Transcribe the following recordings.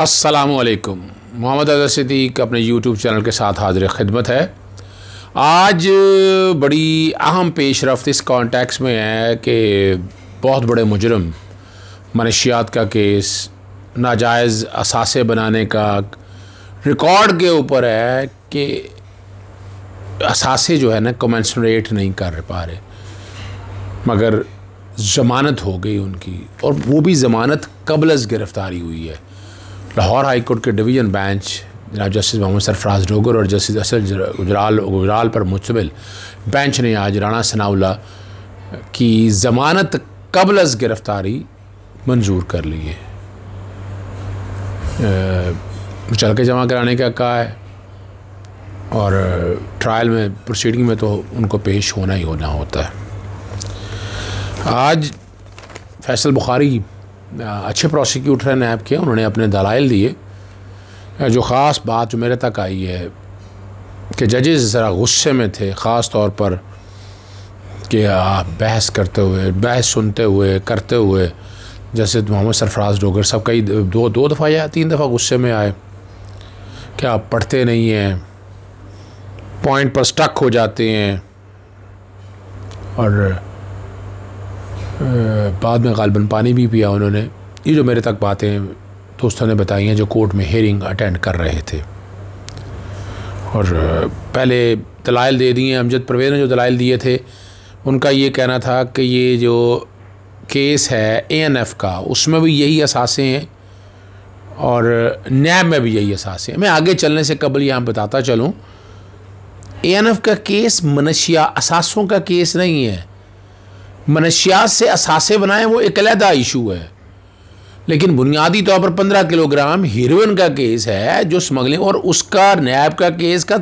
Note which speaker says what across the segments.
Speaker 1: असलकुम मोहम्मद अजहर सिद्दीक अपने YouTube channel के साथ हाजिर खिदमत है आज बड़ी अहम पेश रफ्त इस कॉन्टेक्स में है कि बहुत बड़े मुजरम मनशियात का केस नाजायज़ असासे बनाने का रिकॉर्ड के ऊपर है कि असासे जो है ना कमेंसरेट नहीं कर पा रहे मगर ज़मानत हो गई उनकी और वो भी ज़मानत कबल गिरफ़्तारी हुई है लाहौर हाई कोर्ट के डिवीज़न बेंच जनाब जस्टिस मोहम्मद सरफराज डोगर और जस्टिस असल गुजराल गुजराल पर मुशतमिल बेंच ने आज राना सनाउल्ला की ज़मानत कबल अज़ गिरफ़्तारी मंजूर कर ली है चल के जमा कराने का कहा है और ट्रायल में प्रोसीडिंग में तो उनको पेश होना ही होना होता है आज फैसल बुखारी अच्छे प्रोसिक्यूटर हैं नैब के उन्होंने अपने दलाइल दिए जो ख़ास बात जो मेरे तक आई है कि जजेस ज़रा गुस्से में थे ख़ास तौर पर कि आप बहस करते हुए बहस सुनते हुए करते हुए जैसे मोहम्मद सरफराज डोगर सब कई दो दो दफ़ा या तीन दफ़ा गुस्से में आए कि आप पढ़ते नहीं हैं पॉइंट पर स्टक हो जाते हैं और बाद में गालबन पानी भी पिया उन्होंने ये जो मेरे तक बातें दोस्तों ने बताई हैं जो कोर्ट में हेयरिंग अटेंड कर रहे थे और पहले दलाइल दे दिए अमजद परवेज ने जो दलाइल दिए थे उनका ये कहना था कि ये जो केस है एएनएफ का उसमें भी यही असासे हैं और नैब में भी यही असासे हैं मैं आगे चलने से कबल यहाँ बताता चलूँ एएनएफ का केस मनशिया असासों का केस नहीं है मनशियात से असासे बनाएं वो एक अलहदा इशू है लेकिन बुनियादी तौर पर पंद्रह किलोग्राम हीरोइन का केस है जो स्मगलिंग और उसका नैब का केस का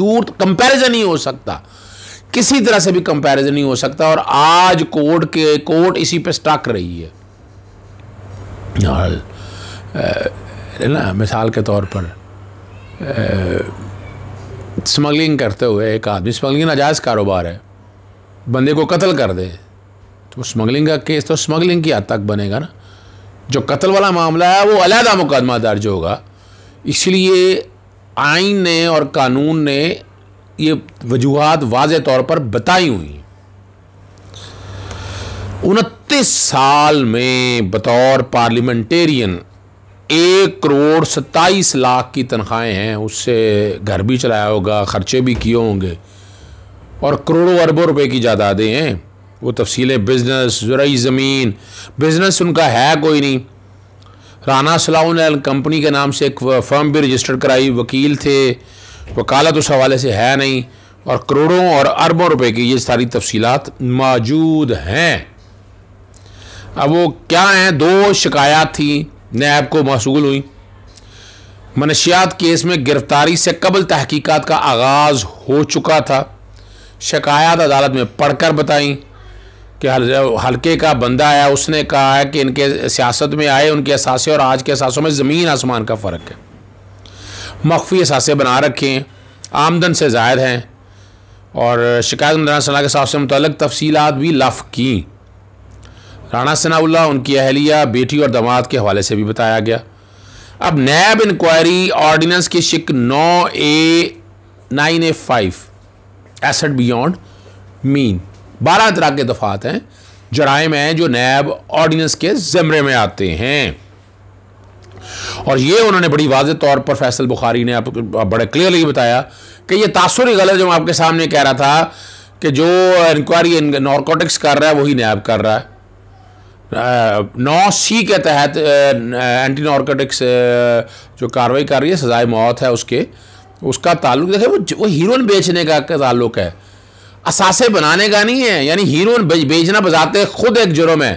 Speaker 1: दूर कंपैरिजन नहीं हो सकता किसी तरह से भी कंपैरिजन नहीं हो सकता और आज कोर्ट के कोर्ट इसी पे स्टक रही है है ना मिसाल के तौर पर स्मगलिंग करते हुए एक आदमी स्मगलिंग नाजायज़ कारोबार है बंदे को कत्ल कर दे तो स्मगलिंग का केस तो स्मगलिंग की हद तक बनेगा ना जो कत्ल वाला मामला है वो अलहदा मुकदमा दर्ज होगा इसलिए आइन ने और कानून ने ये वजूहत वाज तौर पर बताई हुई उनतीस साल में बतौर पार्लियामेंटेरियन एक करोड़ सत्ताईस लाख की तनख्वाहें हैं उससे घर भी चलाया होगा ख़र्चे भी किए होंगे और करोड़ों अरबों रुपए की जायदादें हैं वो तफसीलें बिज़नेस ज़रूरी ज़मीन बिज़नेस उनका है कोई नहीं राना सलाउन कंपनी के नाम से एक फर्म भी रजिस्टर कराई वकील थे वकालत उस हवाले से है नहीं और करोड़ों और अरबों रुपए की ये सारी तफसीलात मौजूद हैं अब वो क्या हैं दो शिकायत थी नैब को मौसूल हुई मनशियात केस में गिरफ्तारी से कबल तहकीकात का आगाज़ हो चुका था शिकायत अदालत में पढ़कर बताई कि हल्के का बंदा आया उसने कहा है कि इनके सियासत में आए उनके असासे और आज के असासों में ज़मीन आसमान का फ़र्क है मख्फी असासे बना रखे हैं आमदन से जायद हैं और शिकायत में राना सना के साथ से मुतल तफसीत भी लफ की राना सनाउल्ला उनकी अहलिया बेटी और दमाद के हवाले से भी बताया गया अब नैब इंक्वायरी ऑर्डीनेंस की शिक नौ ए नाइन ए फाइव एसड बियॉन्ड मीन बारह तरह के दफात हैं जराइम हैं जो नैब ऑर्डिनेंस के ज़मरे में आते हैं और ये उन्होंने बड़ी वाज तौर पर फैसल बुखारी ने आपको बड़े क्लियरली बताया कि ये तासर गलत जो मैं आपके सामने कह रहा था कि जो इंक्वायरी नॉर्कोटिक्स कर रहा है वही नैब कर रहा है नौ सी के तहत एंटी नॉर्कोटिक्स जो कार्रवाई कर रही है सजाए मौत है उसके उसका ताल्लुक देखे वो वो हीरोइन बेचने का ताल्लुक है असासे बनाने का नहीं है यानी हीरोइन बेचना बजाते खुद एक जुर्म है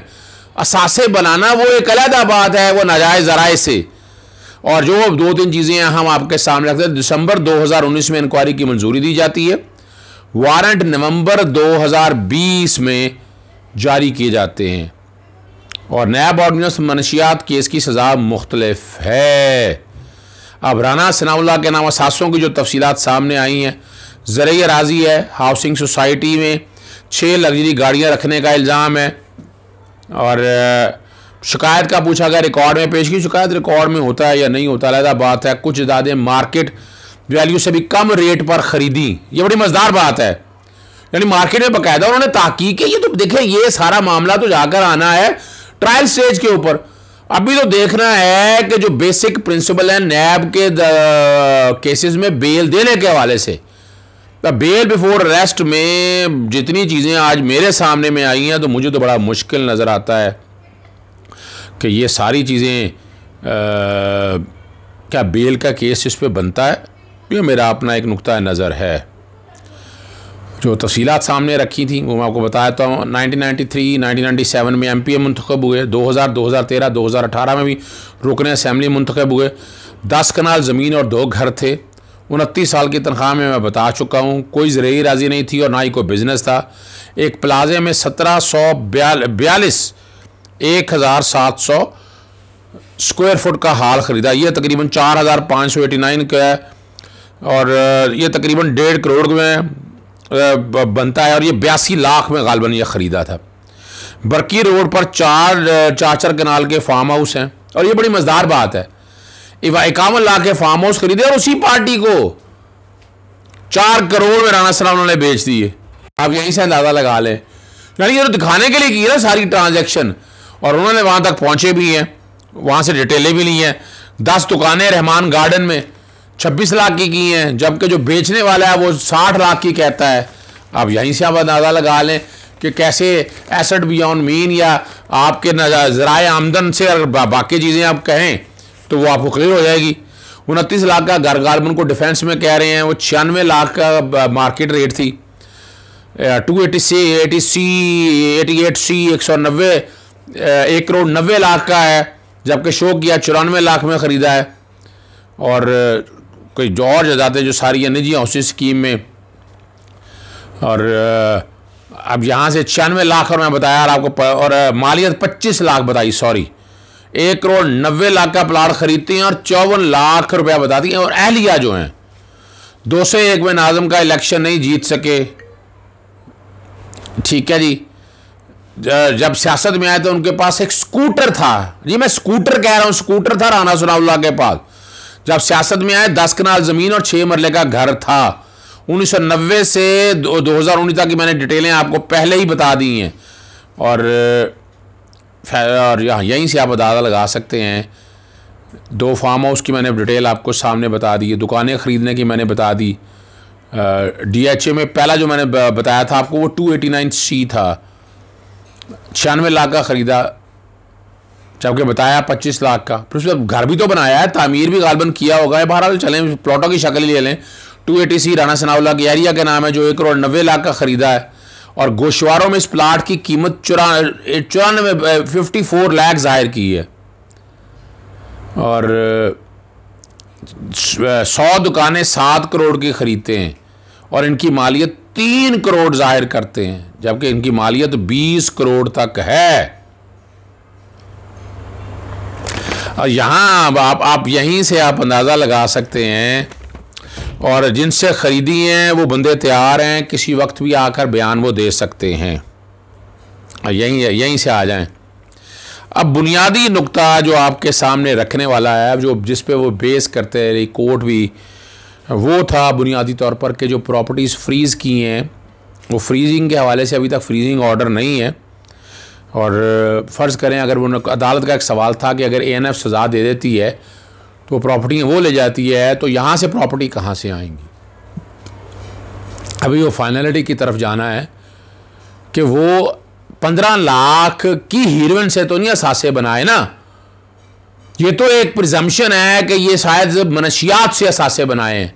Speaker 1: असासे बनाना वो एक अलहदा बात है वो नाजायज़ ज़राए से और जो दो तीन चीज़ें हम आपके सामने रखते हैं दिसंबर 2019 में इंक्वायरी की मंजूरी दी जाती है वारंट नवंबर 2020 में जारी किए जाते हैं और नया ऑर्डिनेंस मनशियात केस की सज़ा मुख्तलफ है अब राना सनाउल्ला के नामा सासों की जो तफसीत सामने आई हैं ज़रिए राजी है हाउसिंग सोसाइटी में छः लग्जरी गाड़ियाँ रखने का इल्ज़ाम है और शिकायत का पूछा गया रिकॉर्ड में पेश की शिकायत रिकॉर्ड में होता है या नहीं होता अलहदा बात है कुछ ज़्यादा मार्केट वैल्यू से भी कम रेट पर ख़रीदी ये बड़ी मज़ेदार बात है यानी मार्केट में बकायदा उन्होंने ताकि है ये तो देखें ये सारा मामला तो जाकर आना है ट्रायल स्टेज के ऊपर अभी तो देखना है कि जो बेसिक प्रिंसिपल है नैब के केसेस uh, में बेल देने के हवाले से बेल बिफोर अरेस्ट में जितनी चीज़ें आज मेरे सामने में आई हैं तो मुझे तो बड़ा मुश्किल नज़र आता है कि ये सारी चीज़ें uh, क्या बेल का केस इस पर बनता है ये मेरा अपना एक नुकता नज़र है जो तफसीत सामने रखी थी वो मैं आपको बताया था नाइनटी सेवन में एम पी ए मंतखब हुए दो दो हज़ार हज़ार तेरह दो हज़ार अठारह में भी रुकने असम्बली मंतखब हुए दस कनाल ज़मीन और दो घर थे उनतीस साल की तनख्वाह में मैं बता चुका हूँ कोई ज़रिए राजी नहीं थी और ना ही कोई बिज़नेस था एक प्लाजे में सत्रह सौ बयालीस एक हज़ार सात सौ स्क्वायर फुट का हाल ख़रीदा ये तकरीबन चार हज़ार पाँच सौ एटी नाइन का है और ये तकरीबन डेढ़ करोड़ में बनता है और ये बयासी लाख में गालबन यह ख़रीदा था बरकी रोड पर चार चाचर कनाल के फार्म हाउस हैं और ये बड़ी मजदार बात है इक्यावन लाख के फार्म हाउस खरीदे और उसी पार्टी को चार करोड़ में राना सलाम उन्होंने बेच दिए आप यहीं से अंदाज़ा लगा लें यानी ये तो दिखाने के लिए की ना सारी ट्रांजेक्शन और उन्होंने वहाँ तक पहुँचे भी हैं वहाँ से डिटेलें भी ली हैं दस दुकानें रहमान गार्डन में छब्बीस लाख की की हैं जबकि जो बेचने वाला है वो साठ लाख की कहता है आप यहीं से आप अंदाज़ा लगा लें कि कैसे एसेट बियॉन्ड मीन या आपके ज़रा आमदन से अगर बाकी चीज़ें आप कहें तो वो आपको क्लियर हो जाएगी उनतीस लाख का घर गार्बन को डिफेंस में कह रहे हैं वो छियानवे लाख का मार्केट रेट थी two eighty C eighty C eighty eight C एक सौ नब्बे एक करोड़ नब्बे लाख का है जबकि शो किया चौरानवे लाख में ख़रीदा है और कोई जॉर्ज आज़ाद है जो सारी एनर्जी हाउसेज स्कीम में और अब यहाँ से छियानवे लाख और मैं बताया और आपको और मालियत पच्चीस लाख बताई सॉरी एक करोड़ नब्बे लाख का प्लाट खरीदते हैं और चौवन लाख रुपया बताती हैं और अहलिया जो हैं दो सौ एक में नाजम का इलेक्शन नहीं जीत सके ठीक है जी जब सियासत में आए तो उनके पास एक स्कूटर था जी मैं स्कूटर कह रहा हूँ स्कूटर था राना सुनाउल्ला के पास जब सियासत में आए दस कनाल ज़मीन और छः मरले का घर था 1990 से 2019 तक की मैंने डिटेलें आपको पहले ही बता दी हैं और और यहीं से आप अंदाज़ा लगा सकते हैं दो फार्म हाउस की मैंने डिटेल आपको सामने बता दी दुकानें ख़रीदने की मैंने बता दी डीएचए में पहला जो मैंने बताया था आपको वो 289 सी था छियानवे लाख का ख़रीदा जबकि बताया पच्चीस लाख का फिर उसमें घर भी तो बनाया है तामीर भी गालबन किया होगा बहरहाल चलें प्लॉटों की शक्ल ले लें two eighty C Rana Sanawala की एरिया का नाम है जो एक करोड़ नब्बे लाख का ख़रीदा है और गोशवारों में इस प्लाट की कीमत चुरा चौरानवे फिफ्टी फोर लाख जाहिर की है और सौ दुकानें सात करोड़ की ख़रीदते हैं और इनकी मालियत तीन करोड़ जाहिर करते हैं जबकि इनकी मालियत बीस करोड़ तक है यहाँ आप आप यहीं से आप अंदाज़ा लगा सकते हैं और जिनसे ख़रीदी हैं वो बंदे तैयार हैं किसी वक्त भी आकर बयान वो दे सकते हैं यहीं यहीं से आ जाएं अब बुनियादी नुक्ता जो आपके सामने रखने वाला है जो जिस पे वो बेस करते रही कोर्ट भी वो था बुनियादी तौर पर कि जो प्रॉपर्टीज़ फ्रीज़ की हैं वो फ्रीजिंग के हवाले से अभी तक फ्रीजिंग ऑर्डर नहीं है और फ़र्ज़ करें अगर वो अदालत का एक सवाल था कि अगर ए सज़ा दे देती है तो प्रॉपर्टी वो ले जाती है तो यहाँ से प्रॉपर्टी कहाँ से आएंगी अभी वो फाइनलिटी की तरफ जाना है कि वो पंद्रह लाख की हीरोइन से तो नहीं असासे बनाए ना ये तो एक प्रिजम्पन है कि ये शायद मनशियात से असासे बनाए हैं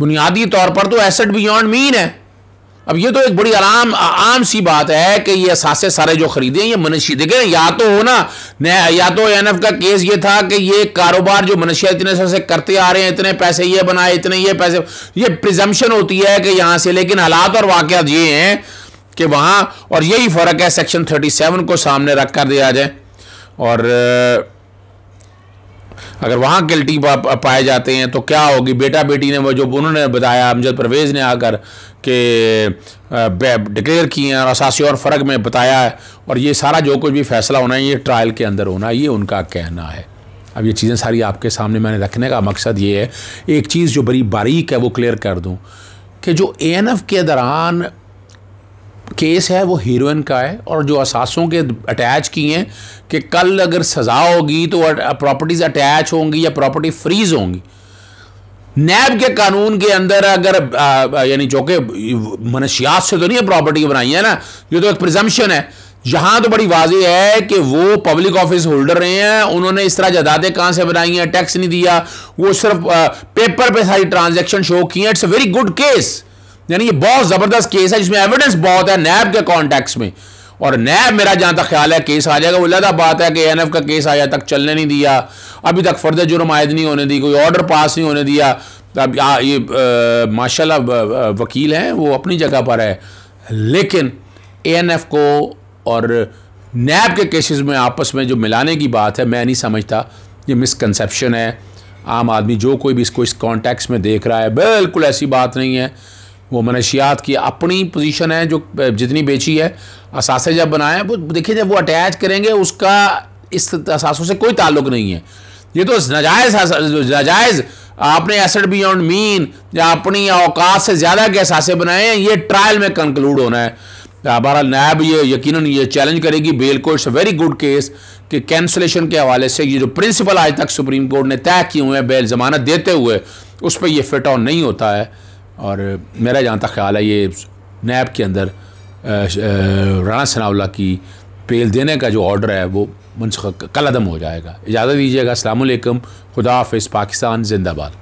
Speaker 1: बुनियादी तौर पर तो एसेट बियॉन्ड मीन है अब ये तो एक बड़ी आराम आम सी बात है कि ये सासे सारे जो खरीदे ये मनशी देखें या तो हो ना या तो एन का केस ये था कि ये कारोबार जो मनुष्य इतने से करते आ रहे हैं इतने पैसे ये बनाए इतने ये पैसे ये प्रिजम्पन होती है कि यहां से लेकिन हालात और वाक़ ये हैं कि वहां और यही फ़र्क है सेक्शन थर्टी सेवन को सामने रख कर दिया जाए और अगर वहाँ गिल्टी पाए जाते हैं तो क्या होगी बेटा बेटी ने वो जो उन्होंने बताया अमजद परवेज़ ने आकर के डिक्लेयर किए हैं और असासी और फ़र्क में बताया है और ये सारा जो कुछ भी फैसला होना है ये ट्रायल के अंदर होना है ये उनका कहना है अब ये चीज़ें सारी आपके सामने मैंने रखने का मकसद ये है एक चीज़ जो बड़ी बारीक है वो क्लियर कर दूँ कि जो ए के दौरान केस है वो हीरोइन का है और जो असासों के अटैच किए हैं कि कल अगर सज़ा होगी तो प्रॉपर्टीज़ अटैच होंगी या प्रॉपर्टी फ्रीज होंगी नैब के कानून के अंदर अगर यानी चौके मनशियात से तो नहीं प्रॉपर्टी बनाई है ना ये तो एक प्रिजम्पन है यहां तो बड़ी वाजी है कि वो पब्लिक ऑफिस होल्डर रहे हैं उन्होंने इस तरह जदादे कहां से बनाई हैं टैक्स नहीं दिया वो सिर्फ पेपर पे सारी ट्रांजैक्शन शो की it's a very good case यानी ये बहुत ज़बरदस्त केस है जिसमें एविडेंस बहुत है नैब के कॉन्टेक्ट में और नैब मेरा जहाँ तक ख्याल है केस आ जाएगा वो लदा बात है कि एफ का केस आया तक चलने नहीं दिया अभी तक फर्दर जुर्म आयद नहीं होने दी कोई ऑर्डर पास नहीं होने दिया अब आ, ये माशाल्लाह वकील हैं वो अपनी जगह पर है लेकिन एएनएफ को और नैब के केसेस में आपस में जो मिलाने की बात है मैं नहीं समझता ये मिसकनसेप्शन है आम आदमी जो कोई भी इसको इस कॉन्टेक्स में देख रहा है बिल्कुल ऐसी बात नहीं है वो मनशियात की अपनी पोजीशन है जो जितनी बेची है असासे जब बनाए वो देखिए जब वो अटैच करेंगे उसका इस असासों से कोई ताल्लुक नहीं है ये तो नजायज नजायज़ आपने बी बियॉन्ड मीन या अपनी अवकात से ज़्यादा के असासे बनाए हैं ये ट्रायल में कंक्लूड होना है हमारा नायब ये यकीन ये चैलेंज करेगी बेल को इट्स वेरी गुड केस कि कैंसलेशन के हवाले से ये जो प्रिंसिपल आज तक सुप्रीम कोर्ट ने तय किए हुए हैं बेल जमानत देते हुए उस पर यह फिट ऑन नहीं होता है और मेरा जहाँ तक ख्याल है ये नैब के अंदर राना सनावला की पेल देने का जो ऑर्डर है वो कल अदम हो जाएगा इजाज़त दीजिएगा अल्लाम ख़ुदाफ़ पाकिस्तान जिंदाबाद